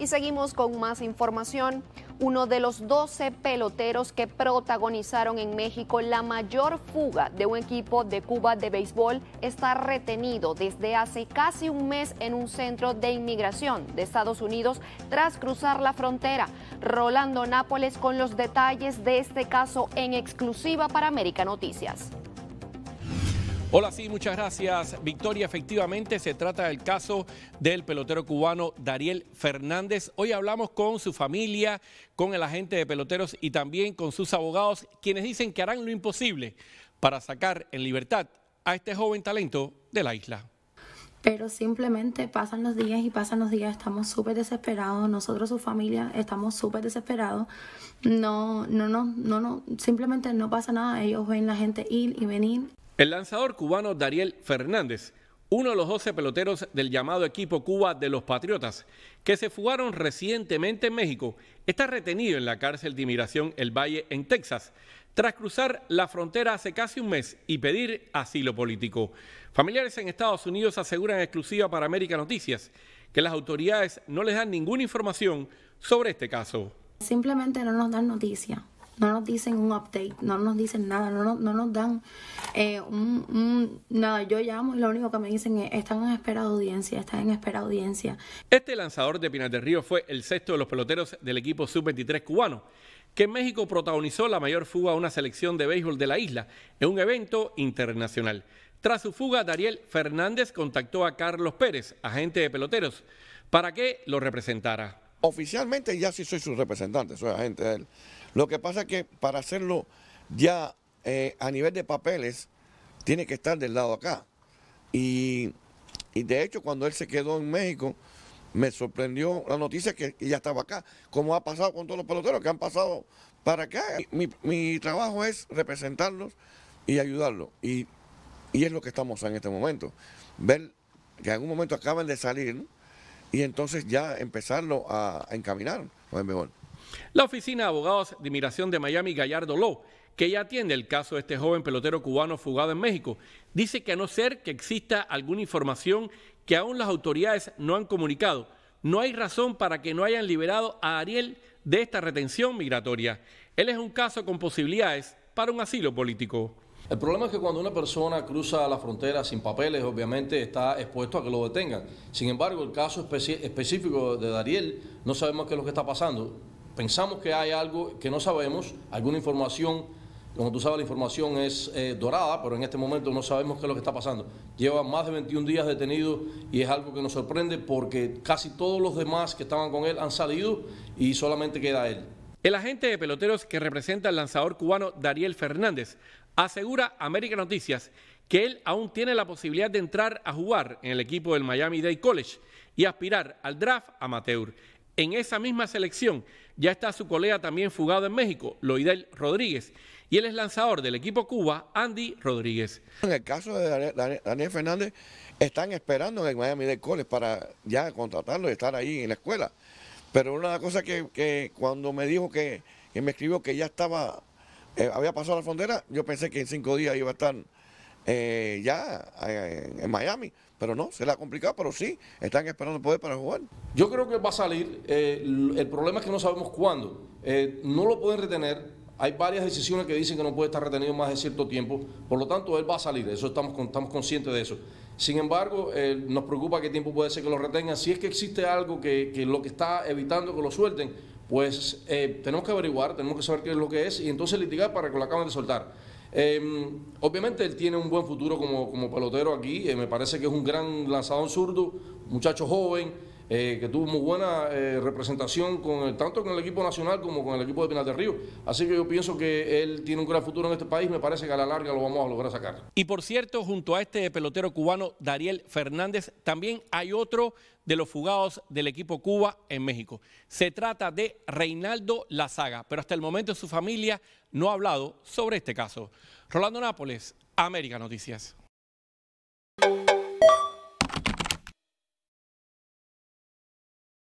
Y seguimos con más información. Uno de los 12 peloteros que protagonizaron en México la mayor fuga de un equipo de Cuba de béisbol está retenido desde hace casi un mes en un centro de inmigración de Estados Unidos tras cruzar la frontera. Rolando Nápoles con los detalles de este caso en exclusiva para América Noticias. Hola, sí, muchas gracias. Victoria, efectivamente se trata del caso del pelotero cubano Dariel Fernández. Hoy hablamos con su familia, con el agente de peloteros y también con sus abogados, quienes dicen que harán lo imposible para sacar en libertad a este joven talento de la isla. Pero simplemente pasan los días y pasan los días, estamos súper desesperados, nosotros, su familia, estamos súper desesperados. No, no, no, no, no, simplemente no pasa nada, ellos ven la gente ir y venir. El lanzador cubano Dariel Fernández, uno de los 12 peloteros del llamado equipo Cuba de los Patriotas, que se fugaron recientemente en México, está retenido en la cárcel de inmigración El Valle en Texas, tras cruzar la frontera hace casi un mes y pedir asilo político. Familiares en Estados Unidos aseguran exclusiva para América Noticias que las autoridades no les dan ninguna información sobre este caso. Simplemente no nos dan noticia no nos dicen un update, no nos dicen nada, no, no, nos dan eh, un, nada. Yo llamo lo único que me dicen es, están en espera de audiencia, están en espera de audiencia. Este lanzador de Pinar del Río fue el sexto de los peloteros del equipo sub-23 cubano, que en México protagonizó la mayor fuga a una selección de béisbol de la isla en un evento internacional. Tras su fuga, Dariel Fernández contactó a Carlos Pérez, agente de peloteros, para que lo representara. Oficialmente ya sí soy su representante, soy agente de él. Lo que pasa es que para hacerlo ya eh, a nivel de papeles, tiene que estar del lado acá. Y, de hecho, cuando él se quedó en México, me sorprendió la noticia que ya estaba acá, como ha pasado con todos los peloteros que han pasado para acá. Mi, trabajo es representarlos y ayudarlos. Y, y, es lo que estamos en este momento. Ver que en algún momento acaban de salir. ¿no? y entonces ya empezarlo a, encaminar. es mejor. La Oficina de Abogados de Inmigración de Miami, Gallardo Ló, que ya atiende el caso de este joven pelotero cubano fugado en México, dice que a no ser que exista alguna información que aún las autoridades no han comunicado, no hay razón para que no hayan liberado a Ariel de esta retención migratoria. Él es un caso con posibilidades para un asilo político. El problema es que cuando una persona cruza la frontera sin papeles, obviamente está expuesto a que lo detengan. Sin embargo, el caso específico de Dariel, no sabemos qué es lo que está pasando. Pensamos que hay algo que no sabemos, alguna información como tú sabes, la información es eh, dorada, pero en este momento no sabemos qué es lo que está pasando. Lleva más de 21 días detenido y es algo que nos sorprende porque casi todos los demás que estaban con él han salido y solamente queda él. El agente de peloteros que representa al lanzador cubano Daniel Fernández asegura a América Noticias que él aún tiene la posibilidad de entrar a jugar en el equipo del Miami Day College y aspirar al draft amateur. En esa misma selección ya está su colega también fugado en México, Loidel Rodríguez, y él es lanzador del equipo Cuba, Andy Rodríguez. En el caso de Daniel Fernández, están esperando en el Miami Day College para ya contratarlo y estar ahí en la escuela. Pero una cosa que, que cuando me dijo que, me escribió que ya estaba, eh, había pasado la frontera, yo pensé que en cinco días iba a estar eh, ya eh, en, Miami. Pero no, se la ha complicado, pero sí, están esperando poder para jugar. Yo creo que va a salir. el problema es que no sabemos cuándo. no lo pueden retener hay varias decisiones que dicen que no puede estar retenido más de cierto tiempo, por lo tanto él va a salir, eso estamos, estamos conscientes de eso. Sin embargo, eh, nos preocupa qué tiempo puede ser que lo retengan. Si es que existe algo que, lo que está evitando que lo suelten, pues eh, tenemos que averiguar, tenemos que saber qué es lo que es y entonces litigar para que lo acaben de soltar. Em, obviamente él tiene un buen futuro como, como pelotero aquí, eh, me parece que es un gran lanzador zurdo, muchacho joven. Eh, que tuvo muy buena eh, representación tanto con el equipo nacional como con el equipo de Pinal del Río. Así que yo pienso que él tiene un gran futuro en este país, me parece que a la larga lo vamos a lograr sacar. Y por cierto, junto a este pelotero cubano, Dariel Fernández, también hay otro de los fugados del equipo Cuba en México. Se trata de Reinaldo Lazaga, pero hasta el momento su familia no ha hablado sobre este caso. Rolando Nápoles, América Noticias.